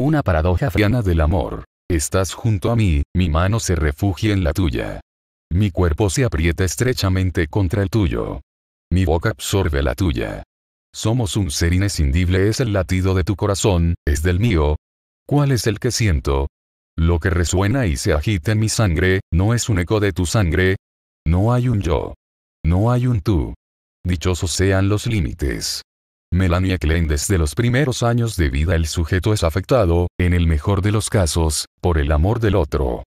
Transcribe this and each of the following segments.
Una paradoja friana del amor. Estás junto a mí, mi mano se refugia en la tuya. Mi cuerpo se aprieta estrechamente contra el tuyo. Mi boca absorbe la tuya. Somos un ser inescindible, es el latido de tu corazón, es del mío. ¿Cuál es el que siento? Lo que resuena y se agita en mi sangre, no es un eco de tu sangre. No hay un yo. No hay un tú. Dichosos sean los límites. Melania Klein desde los primeros años de vida el sujeto es afectado, en el mejor de los casos, por el amor del otro.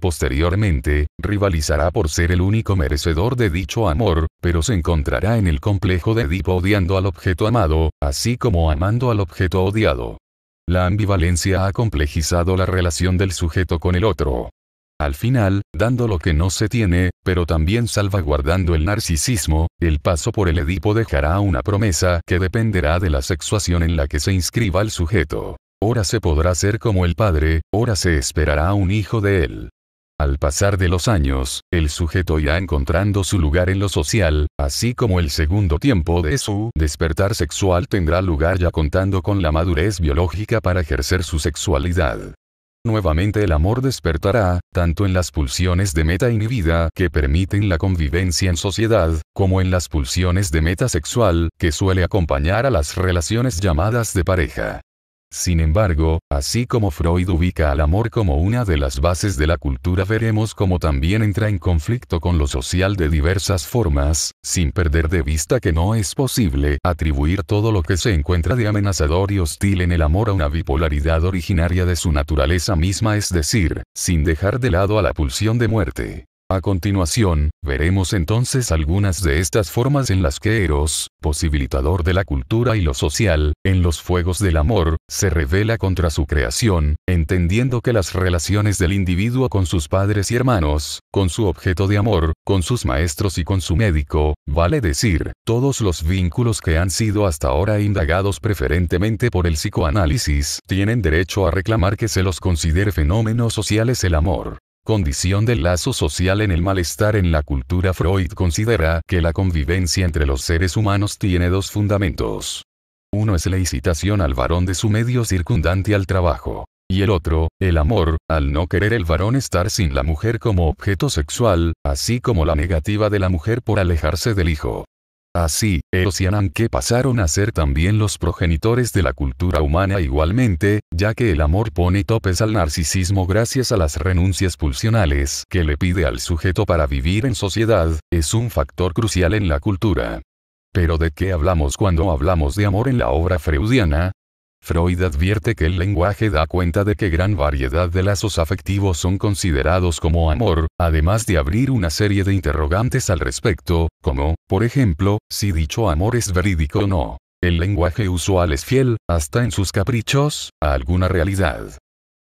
Posteriormente, rivalizará por ser el único merecedor de dicho amor, pero se encontrará en el complejo de Edipo odiando al objeto amado, así como amando al objeto odiado. La ambivalencia ha complejizado la relación del sujeto con el otro. Al final, dando lo que no se tiene, pero también salvaguardando el narcisismo, el paso por el Edipo dejará una promesa que dependerá de la sexuación en la que se inscriba el sujeto. Ahora se podrá ser como el padre, ahora se esperará un hijo de él. Al pasar de los años, el sujeto irá encontrando su lugar en lo social, así como el segundo tiempo de su despertar sexual tendrá lugar ya contando con la madurez biológica para ejercer su sexualidad nuevamente el amor despertará, tanto en las pulsiones de meta inhibida que permiten la convivencia en sociedad, como en las pulsiones de meta sexual que suele acompañar a las relaciones llamadas de pareja. Sin embargo, así como Freud ubica al amor como una de las bases de la cultura, veremos cómo también entra en conflicto con lo social de diversas formas, sin perder de vista que no es posible atribuir todo lo que se encuentra de amenazador y hostil en el amor a una bipolaridad originaria de su naturaleza misma, es decir, sin dejar de lado a la pulsión de muerte. A continuación, veremos entonces algunas de estas formas en las que Eros, posibilitador de la cultura y lo social, en los fuegos del amor, se revela contra su creación, entendiendo que las relaciones del individuo con sus padres y hermanos, con su objeto de amor, con sus maestros y con su médico, vale decir, todos los vínculos que han sido hasta ahora indagados preferentemente por el psicoanálisis, tienen derecho a reclamar que se los considere fenómenos sociales el amor Condición del lazo social en el malestar en la cultura Freud considera que la convivencia entre los seres humanos tiene dos fundamentos. Uno es la incitación al varón de su medio circundante al trabajo. Y el otro, el amor, al no querer el varón estar sin la mujer como objeto sexual, así como la negativa de la mujer por alejarse del hijo. Así, Eros y Ananke pasaron a ser también los progenitores de la cultura humana igualmente, ya que el amor pone topes al narcisismo gracias a las renuncias pulsionales que le pide al sujeto para vivir en sociedad, es un factor crucial en la cultura. Pero ¿de qué hablamos cuando hablamos de amor en la obra freudiana? Freud advierte que el lenguaje da cuenta de que gran variedad de lazos afectivos son considerados como amor, además de abrir una serie de interrogantes al respecto, como, por ejemplo, si dicho amor es verídico o no. El lenguaje usual es fiel, hasta en sus caprichos, a alguna realidad.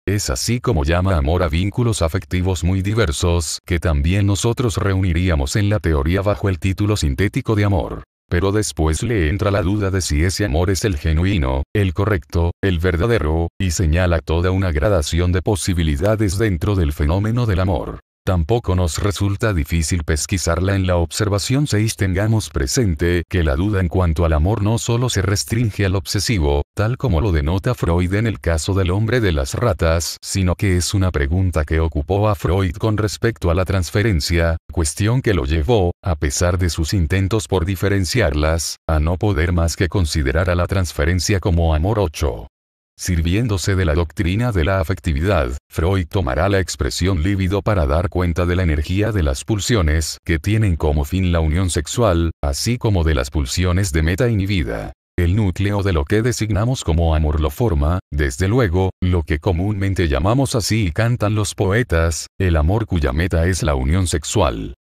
Es así como llama amor a vínculos afectivos muy diversos, que también nosotros reuniríamos en la teoría bajo el título sintético de amor pero después le entra la duda de si ese amor es el genuino, el correcto, el verdadero, y señala toda una gradación de posibilidades dentro del fenómeno del amor. Tampoco nos resulta difícil pesquisarla en la observación 6. Tengamos presente que la duda en cuanto al amor no solo se restringe al obsesivo, tal como lo denota Freud en el caso del hombre de las ratas, sino que es una pregunta que ocupó a Freud con respecto a la transferencia, cuestión que lo llevó, a pesar de sus intentos por diferenciarlas, a no poder más que considerar a la transferencia como amor 8. Sirviéndose de la doctrina de la afectividad, Freud tomará la expresión líbido para dar cuenta de la energía de las pulsiones que tienen como fin la unión sexual, así como de las pulsiones de meta inhibida. El núcleo de lo que designamos como amor lo forma, desde luego, lo que comúnmente llamamos así y cantan los poetas, el amor cuya meta es la unión sexual.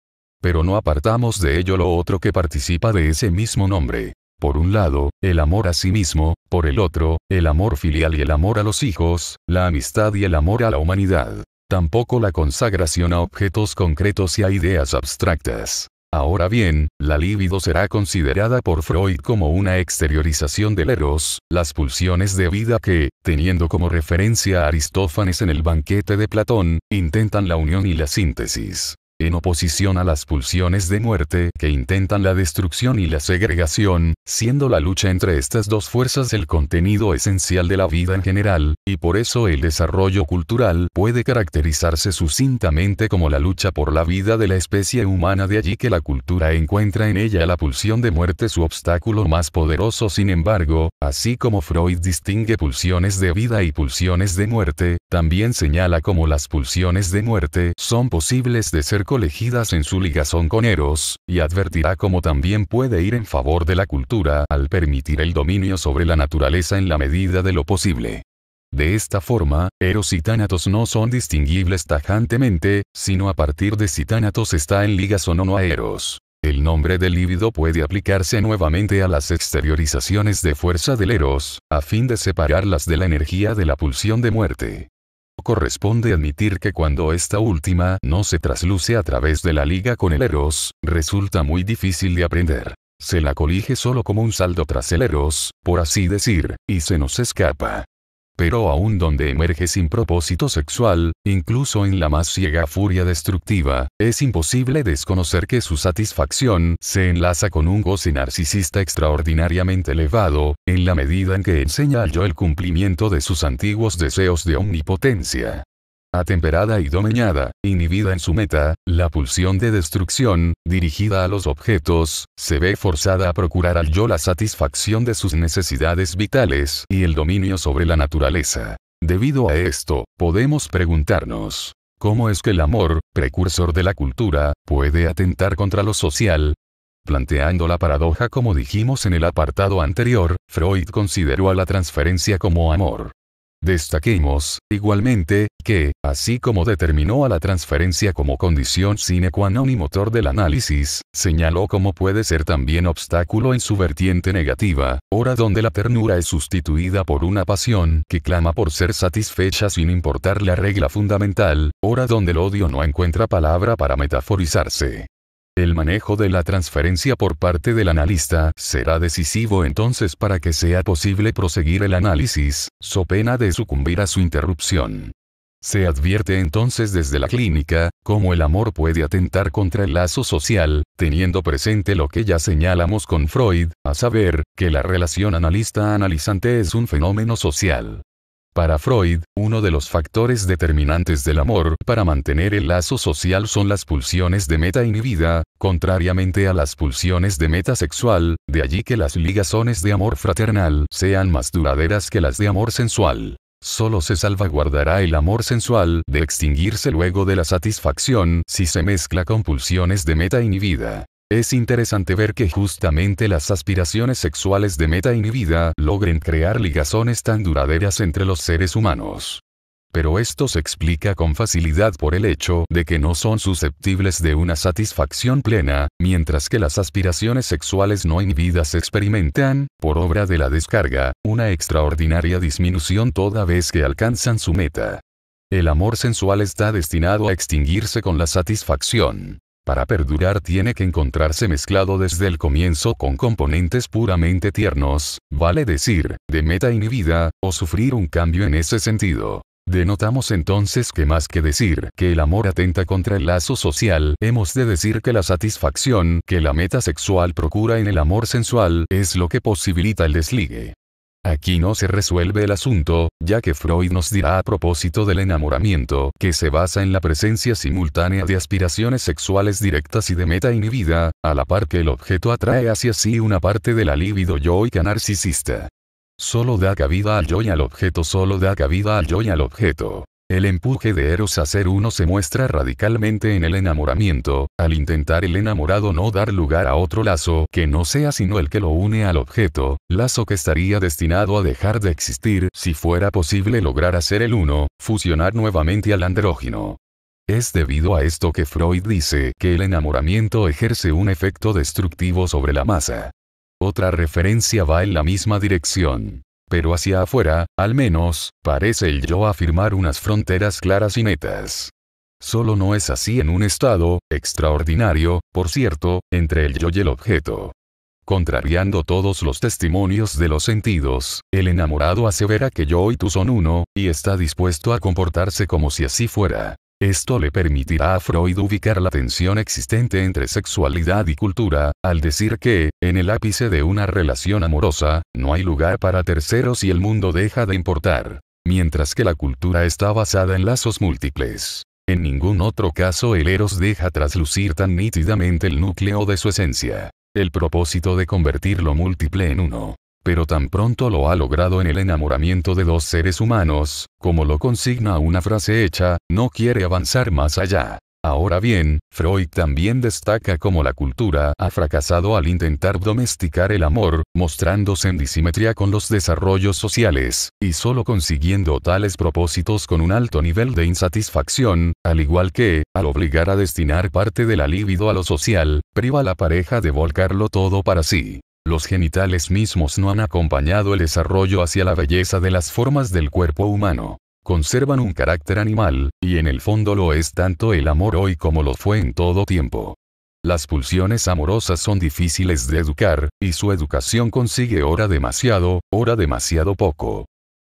Pero no apartamos de ello lo otro que participa de ese mismo nombre. Por un lado, el amor a sí mismo, por el otro, el amor filial y el amor a los hijos, la amistad y el amor a la humanidad. Tampoco la consagración a objetos concretos y a ideas abstractas. Ahora bien, la libido será considerada por Freud como una exteriorización del eros, las pulsiones de vida que, teniendo como referencia a Aristófanes en el banquete de Platón, intentan la unión y la síntesis en oposición a las pulsiones de muerte que intentan la destrucción y la segregación, siendo la lucha entre estas dos fuerzas el contenido esencial de la vida en general, y por eso el desarrollo cultural puede caracterizarse sucintamente como la lucha por la vida de la especie humana de allí que la cultura encuentra en ella la pulsión de muerte su obstáculo más poderoso sin embargo, así como Freud distingue pulsiones de vida y pulsiones de muerte, también señala como las pulsiones de muerte son posibles de ser colegidas en su ligazón con Eros, y advertirá cómo también puede ir en favor de la cultura al permitir el dominio sobre la naturaleza en la medida de lo posible. De esta forma, Eros y Tánatos no son distinguibles tajantemente, sino a partir de si Tánatos está en ligazón o no a Eros. El nombre del líbido puede aplicarse nuevamente a las exteriorizaciones de fuerza del Eros, a fin de separarlas de la energía de la pulsión de muerte corresponde admitir que cuando esta última no se trasluce a través de la liga con el Eros, resulta muy difícil de aprender. Se la colige solo como un saldo tras el Eros, por así decir, y se nos escapa pero aún donde emerge sin propósito sexual, incluso en la más ciega furia destructiva, es imposible desconocer que su satisfacción se enlaza con un goce narcisista extraordinariamente elevado, en la medida en que enseña al yo el cumplimiento de sus antiguos deseos de omnipotencia atemperada y domeñada, inhibida en su meta, la pulsión de destrucción, dirigida a los objetos, se ve forzada a procurar al yo la satisfacción de sus necesidades vitales y el dominio sobre la naturaleza. Debido a esto, podemos preguntarnos, ¿cómo es que el amor, precursor de la cultura, puede atentar contra lo social, Planteando la paradoja como dijimos en el apartado anterior, Freud consideró a la transferencia como amor. Destaquemos, igualmente, que, así como determinó a la transferencia como condición sine qua non y motor del análisis, señaló como puede ser también obstáculo en su vertiente negativa, hora donde la ternura es sustituida por una pasión que clama por ser satisfecha sin importar la regla fundamental, hora donde el odio no encuentra palabra para metaforizarse. El manejo de la transferencia por parte del analista será decisivo entonces para que sea posible proseguir el análisis, so pena de sucumbir a su interrupción. Se advierte entonces desde la clínica, cómo el amor puede atentar contra el lazo social, teniendo presente lo que ya señalamos con Freud, a saber, que la relación analista-analizante es un fenómeno social. Para Freud, uno de los factores determinantes del amor para mantener el lazo social son las pulsiones de meta inhibida, contrariamente a las pulsiones de meta sexual, de allí que las ligazones de amor fraternal sean más duraderas que las de amor sensual. Solo se salvaguardará el amor sensual de extinguirse luego de la satisfacción si se mezcla con pulsiones de meta inhibida. Es interesante ver que justamente las aspiraciones sexuales de meta inhibida logren crear ligazones tan duraderas entre los seres humanos. Pero esto se explica con facilidad por el hecho de que no son susceptibles de una satisfacción plena, mientras que las aspiraciones sexuales no inhibidas experimentan, por obra de la descarga, una extraordinaria disminución toda vez que alcanzan su meta. El amor sensual está destinado a extinguirse con la satisfacción. Para perdurar tiene que encontrarse mezclado desde el comienzo con componentes puramente tiernos, vale decir, de meta inhibida, o sufrir un cambio en ese sentido. Denotamos entonces que más que decir que el amor atenta contra el lazo social, hemos de decir que la satisfacción que la meta sexual procura en el amor sensual es lo que posibilita el desligue. Aquí no se resuelve el asunto, ya que Freud nos dirá a propósito del enamoramiento que se basa en la presencia simultánea de aspiraciones sexuales directas y de meta inhibida, a la par que el objeto atrae hacia sí una parte de la libido yoica narcisista. Solo da cabida al yo y al objeto, solo da cabida al yo y al objeto. El empuje de Eros a ser uno se muestra radicalmente en el enamoramiento, al intentar el enamorado no dar lugar a otro lazo que no sea sino el que lo une al objeto, lazo que estaría destinado a dejar de existir si fuera posible lograr hacer el uno, fusionar nuevamente al andrógino. Es debido a esto que Freud dice que el enamoramiento ejerce un efecto destructivo sobre la masa. Otra referencia va en la misma dirección. Pero hacia afuera, al menos, parece el yo afirmar unas fronteras claras y netas. Solo no es así en un estado, extraordinario, por cierto, entre el yo y el objeto. Contrariando todos los testimonios de los sentidos, el enamorado asevera que yo y tú son uno, y está dispuesto a comportarse como si así fuera. Esto le permitirá a Freud ubicar la tensión existente entre sexualidad y cultura, al decir que, en el ápice de una relación amorosa, no hay lugar para terceros y el mundo deja de importar, mientras que la cultura está basada en lazos múltiples. En ningún otro caso el Eros deja traslucir tan nítidamente el núcleo de su esencia. El propósito de convertir lo múltiple en uno, pero tan pronto lo ha logrado en el enamoramiento de dos seres humanos, como lo consigna una frase hecha, no quiere avanzar más allá. Ahora bien, Freud también destaca cómo la cultura ha fracasado al intentar domesticar el amor, mostrándose en disimetría con los desarrollos sociales, y solo consiguiendo tales propósitos con un alto nivel de insatisfacción, al igual que, al obligar a destinar parte de la libido a lo social, priva a la pareja de volcarlo todo para sí los genitales mismos no han acompañado el desarrollo hacia la belleza de las formas del cuerpo humano. Conservan un carácter animal, y en el fondo lo es tanto el amor hoy como lo fue en todo tiempo. Las pulsiones amorosas son difíciles de educar, y su educación consigue hora demasiado, hora demasiado poco.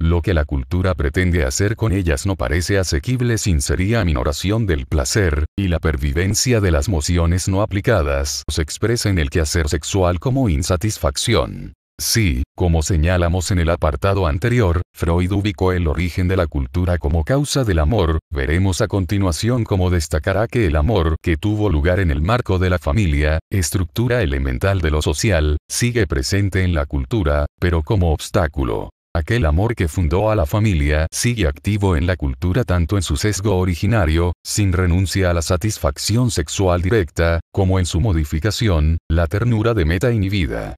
Lo que la cultura pretende hacer con ellas no parece asequible sin sería minoración del placer, y la pervivencia de las mociones no aplicadas se expresa en el quehacer sexual como insatisfacción. Sí, como señalamos en el apartado anterior, Freud ubicó el origen de la cultura como causa del amor, veremos a continuación cómo destacará que el amor que tuvo lugar en el marco de la familia, estructura elemental de lo social, sigue presente en la cultura, pero como obstáculo. Aquel amor que fundó a la familia sigue activo en la cultura tanto en su sesgo originario, sin renuncia a la satisfacción sexual directa, como en su modificación, la ternura de meta inhibida.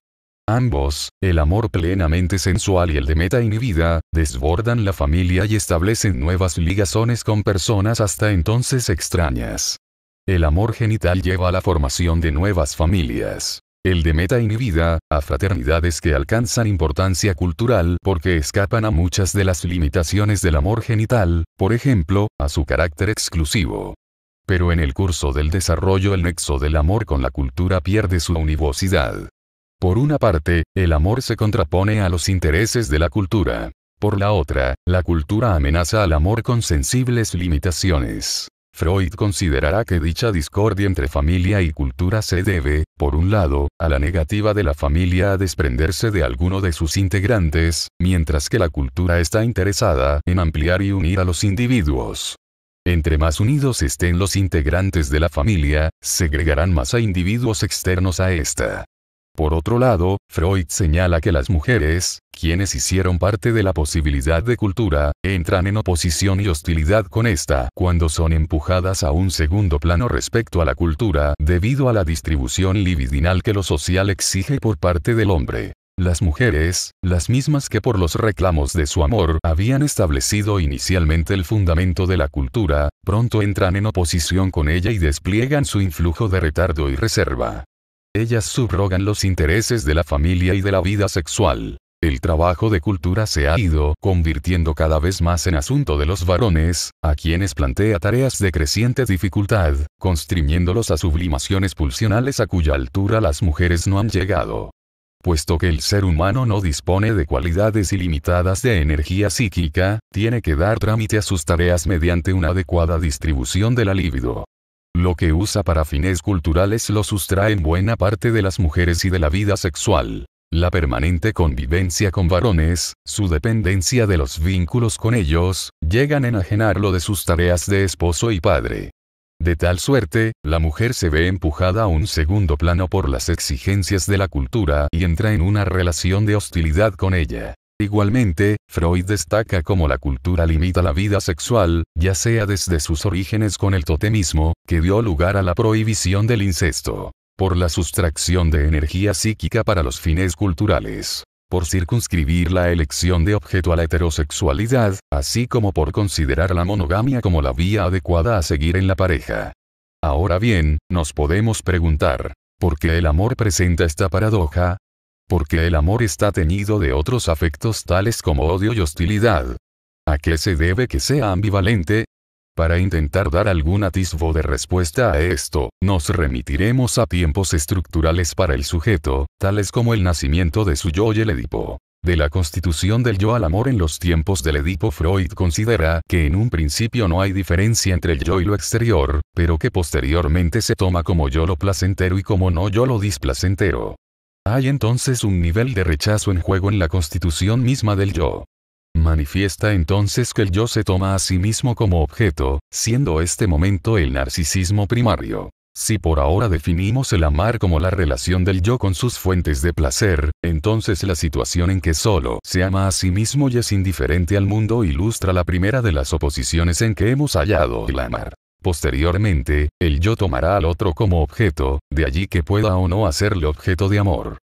Ambos, el amor plenamente sensual y el de meta inhibida, desbordan la familia y establecen nuevas ligazones con personas hasta entonces extrañas. El amor genital lleva a la formación de nuevas familias. El de Meta inhibida, a fraternidades que alcanzan importancia cultural porque escapan a muchas de las limitaciones del amor genital, por ejemplo, a su carácter exclusivo. Pero en el curso del desarrollo el nexo del amor con la cultura pierde su univocidad. Por una parte, el amor se contrapone a los intereses de la cultura. Por la otra, la cultura amenaza al amor con sensibles limitaciones. Freud considerará que dicha discordia entre familia y cultura se debe, por un lado, a la negativa de la familia a desprenderse de alguno de sus integrantes, mientras que la cultura está interesada en ampliar y unir a los individuos. Entre más unidos estén los integrantes de la familia, segregarán más a individuos externos a esta. Por otro lado, Freud señala que las mujeres, quienes hicieron parte de la posibilidad de cultura, entran en oposición y hostilidad con esta cuando son empujadas a un segundo plano respecto a la cultura debido a la distribución libidinal que lo social exige por parte del hombre. Las mujeres, las mismas que por los reclamos de su amor habían establecido inicialmente el fundamento de la cultura, pronto entran en oposición con ella y despliegan su influjo de retardo y reserva. Ellas subrogan los intereses de la familia y de la vida sexual. El trabajo de cultura se ha ido convirtiendo cada vez más en asunto de los varones, a quienes plantea tareas de creciente dificultad, constriñéndolos a sublimaciones pulsionales a cuya altura las mujeres no han llegado. Puesto que el ser humano no dispone de cualidades ilimitadas de energía psíquica, tiene que dar trámite a sus tareas mediante una adecuada distribución de la libido. Lo que usa para fines culturales lo sustraen buena parte de las mujeres y de la vida sexual. La permanente convivencia con varones, su dependencia de los vínculos con ellos, llegan a enajenarlo de sus tareas de esposo y padre. De tal suerte, la mujer se ve empujada a un segundo plano por las exigencias de la cultura y entra en una relación de hostilidad con ella. Igualmente, Freud destaca cómo la cultura limita la vida sexual, ya sea desde sus orígenes con el totemismo, que dio lugar a la prohibición del incesto, por la sustracción de energía psíquica para los fines culturales, por circunscribir la elección de objeto a la heterosexualidad, así como por considerar la monogamia como la vía adecuada a seguir en la pareja. Ahora bien, nos podemos preguntar, ¿por qué el amor presenta esta paradoja? porque el amor está teñido de otros afectos tales como odio y hostilidad. ¿A qué se debe que sea ambivalente? Para intentar dar algún atisbo de respuesta a esto, nos remitiremos a tiempos estructurales para el sujeto, tales como el nacimiento de su yo y el Edipo. De la constitución del yo al amor en los tiempos del Edipo Freud considera que en un principio no hay diferencia entre el yo y lo exterior, pero que posteriormente se toma como yo lo placentero y como no yo lo displacentero. Hay entonces un nivel de rechazo en juego en la constitución misma del yo. Manifiesta entonces que el yo se toma a sí mismo como objeto, siendo este momento el narcisismo primario. Si por ahora definimos el amar como la relación del yo con sus fuentes de placer, entonces la situación en que solo se ama a sí mismo y es indiferente al mundo ilustra la primera de las oposiciones en que hemos hallado el amar. Posteriormente, el yo tomará al otro como objeto, de allí que pueda o no hacerle objeto de amor.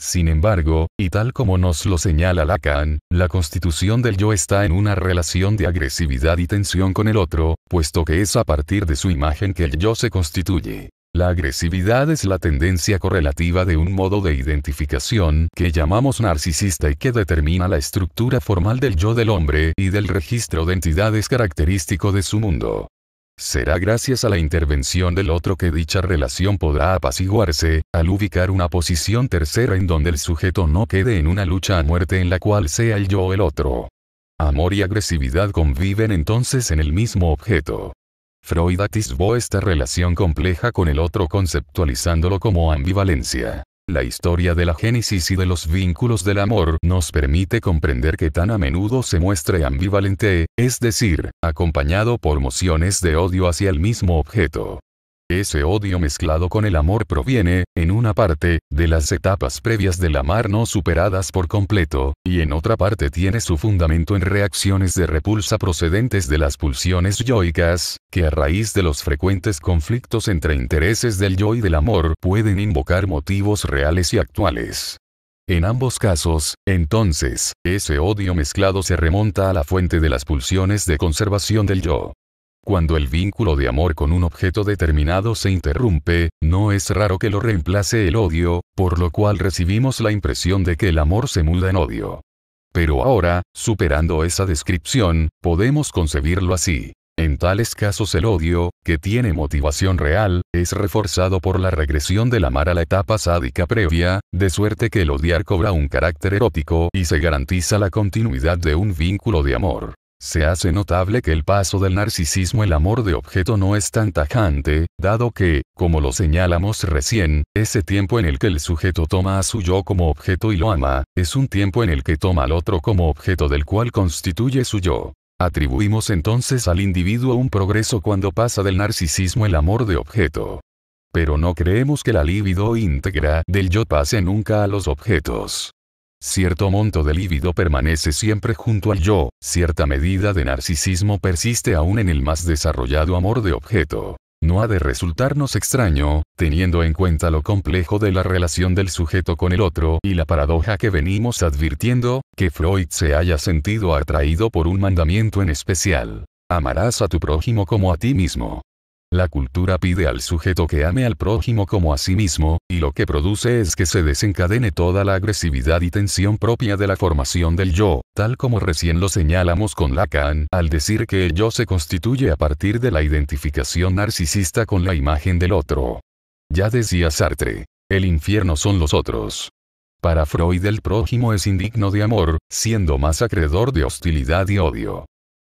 Sin embargo, y tal como nos lo señala Lacan, la constitución del yo está en una relación de agresividad y tensión con el otro, puesto que es a partir de su imagen que el yo se constituye. La agresividad es la tendencia correlativa de un modo de identificación que llamamos narcisista y que determina la estructura formal del yo del hombre y del registro de entidades característico de su mundo. Será gracias a la intervención del otro que dicha relación podrá apaciguarse, al ubicar una posición tercera en donde el sujeto no quede en una lucha a muerte en la cual sea el yo el otro. Amor y agresividad conviven entonces en el mismo objeto. Freud atisbó esta relación compleja con el otro conceptualizándolo como ambivalencia. La historia de la génesis y de los vínculos del amor nos permite comprender que tan a menudo se muestre ambivalente, es decir, acompañado por mociones de odio hacia el mismo objeto. Ese odio mezclado con el amor proviene, en una parte, de las etapas previas del amar no superadas por completo, y en otra parte tiene su fundamento en reacciones de repulsa procedentes de las pulsiones yoicas, que a raíz de los frecuentes conflictos entre intereses del yo y del amor pueden invocar motivos reales y actuales. En ambos casos, entonces, ese odio mezclado se remonta a la fuente de las pulsiones de conservación del yo. Cuando el vínculo de amor con un objeto determinado se interrumpe, no es raro que lo reemplace el odio, por lo cual recibimos la impresión de que el amor se muda en odio. Pero ahora, superando esa descripción, podemos concebirlo así. En tales casos el odio, que tiene motivación real, es reforzado por la regresión del amar a la etapa sádica previa, de suerte que el odiar cobra un carácter erótico y se garantiza la continuidad de un vínculo de amor. Se hace notable que el paso del narcisismo el amor de objeto no es tan tajante, dado que, como lo señalamos recién, ese tiempo en el que el sujeto toma a su yo como objeto y lo ama, es un tiempo en el que toma al otro como objeto del cual constituye su yo. Atribuimos entonces al individuo un progreso cuando pasa del narcisismo el amor de objeto. Pero no creemos que la libido íntegra del yo pase nunca a los objetos. Cierto monto de líbido permanece siempre junto al yo, cierta medida de narcisismo persiste aún en el más desarrollado amor de objeto. No ha de resultarnos extraño, teniendo en cuenta lo complejo de la relación del sujeto con el otro y la paradoja que venimos advirtiendo, que Freud se haya sentido atraído por un mandamiento en especial. Amarás a tu prójimo como a ti mismo. La cultura pide al sujeto que ame al prójimo como a sí mismo, y lo que produce es que se desencadene toda la agresividad y tensión propia de la formación del yo, tal como recién lo señalamos con Lacan, al decir que el yo se constituye a partir de la identificación narcisista con la imagen del otro. Ya decía Sartre, el infierno son los otros. Para Freud el prójimo es indigno de amor, siendo más acreedor de hostilidad y odio.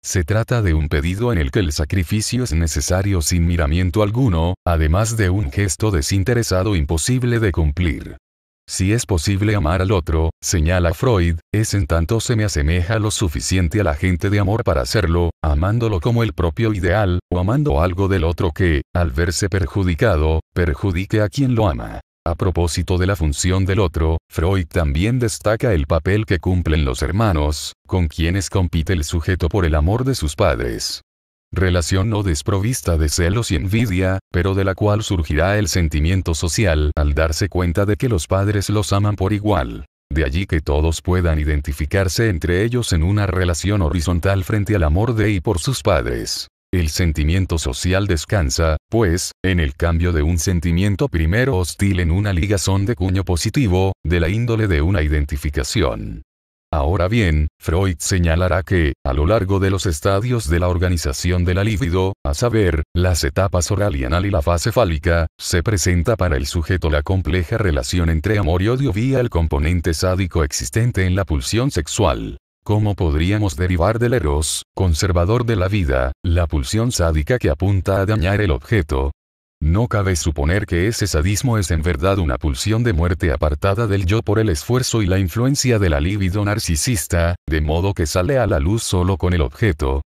Se trata de un pedido en el que el sacrificio es necesario sin miramiento alguno, además de un gesto desinteresado imposible de cumplir. Si es posible amar al otro, señala Freud, es en tanto se me asemeja lo suficiente a la gente de amor para hacerlo, amándolo como el propio ideal, o amando algo del otro que, al verse perjudicado, perjudique a quien lo ama. A propósito de la función del otro, Freud también destaca el papel que cumplen los hermanos, con quienes compite el sujeto por el amor de sus padres. Relación no desprovista de celos y envidia, pero de la cual surgirá el sentimiento social al darse cuenta de que los padres los aman por igual. De allí que todos puedan identificarse entre ellos en una relación horizontal frente al amor de y por sus padres. El sentimiento social descansa, pues, en el cambio de un sentimiento primero hostil en una ligazón de cuño positivo, de la índole de una identificación. Ahora bien, Freud señalará que, a lo largo de los estadios de la organización de la libido, a saber, las etapas oral y anal y la fase fálica, se presenta para el sujeto la compleja relación entre amor y odio vía el componente sádico existente en la pulsión sexual. ¿Cómo podríamos derivar del eros, conservador de la vida, la pulsión sádica que apunta a dañar el objeto? No cabe suponer que ese sadismo es en verdad una pulsión de muerte apartada del yo por el esfuerzo y la influencia de la libido narcisista, de modo que sale a la luz solo con el objeto.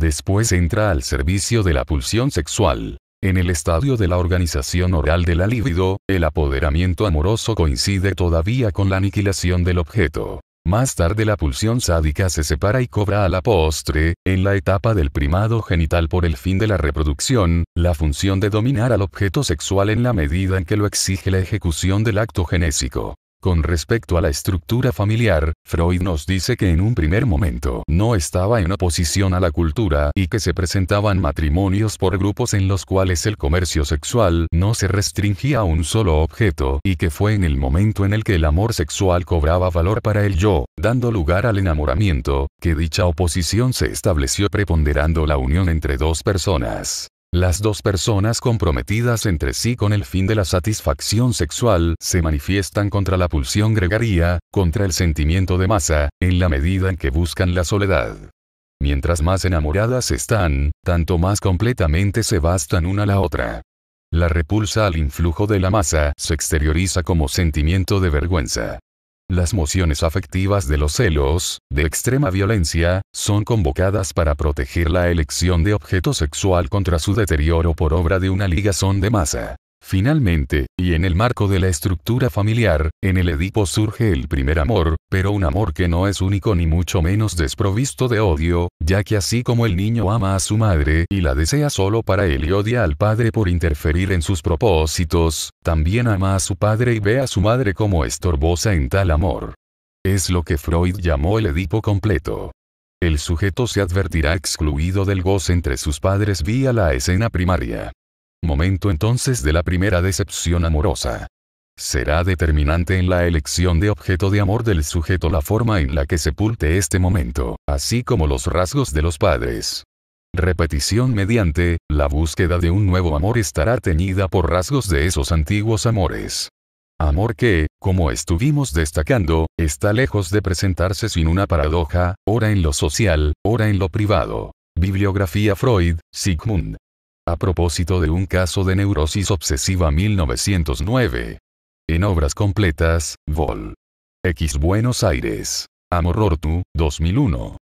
Después entra al servicio de la pulsión sexual. En el estadio de la organización oral de la libido, el apoderamiento amoroso coincide todavía con la aniquilación del objeto. Más tarde la pulsión sádica se separa y cobra a la postre, en la etapa del primado genital por el fin de la reproducción, la función de dominar al objeto sexual en la medida en que lo exige la ejecución del acto genésico. Con respecto a la estructura familiar, Freud nos dice que en un primer momento no estaba en oposición a la cultura y que se presentaban matrimonios por grupos en los cuales el comercio sexual no se restringía a un solo objeto y que fue en el momento en el que el amor sexual cobraba valor para el yo, dando lugar al enamoramiento, que dicha oposición se estableció preponderando la unión entre dos personas. Las dos personas comprometidas entre sí con el fin de la satisfacción sexual se manifiestan contra la pulsión gregaría, contra el sentimiento de masa, en la medida en que buscan la soledad. Mientras más enamoradas están, tanto más completamente se bastan una a la otra. La repulsa al influjo de la masa se exterioriza como sentimiento de vergüenza. Las mociones afectivas de los celos, de extrema violencia, son convocadas para proteger la elección de objeto sexual contra su deterioro por obra de una ligazón de masa. Finalmente, y en el marco de la estructura familiar, en el Edipo surge el primer amor, pero un amor que no es único ni mucho menos desprovisto de odio, ya que así como el niño ama a su madre y la desea solo para él y odia al padre por interferir en sus propósitos, también ama a su padre y ve a su madre como estorbosa en tal amor. Es lo que Freud llamó el Edipo completo. El sujeto se advertirá excluido del goce entre sus padres vía la escena primaria momento entonces de la primera decepción amorosa. Será determinante en la elección de objeto de amor del sujeto la forma en la que sepulte este momento, así como los rasgos de los padres. Repetición mediante, la búsqueda de un nuevo amor estará teñida por rasgos de esos antiguos amores. Amor que, como estuvimos destacando, está lejos de presentarse sin una paradoja, ora en lo social, ora en lo privado. Bibliografía Freud, Sigmund, a propósito de un caso de neurosis obsesiva 1909. En obras completas, Vol. X Buenos Aires, Amor 2001.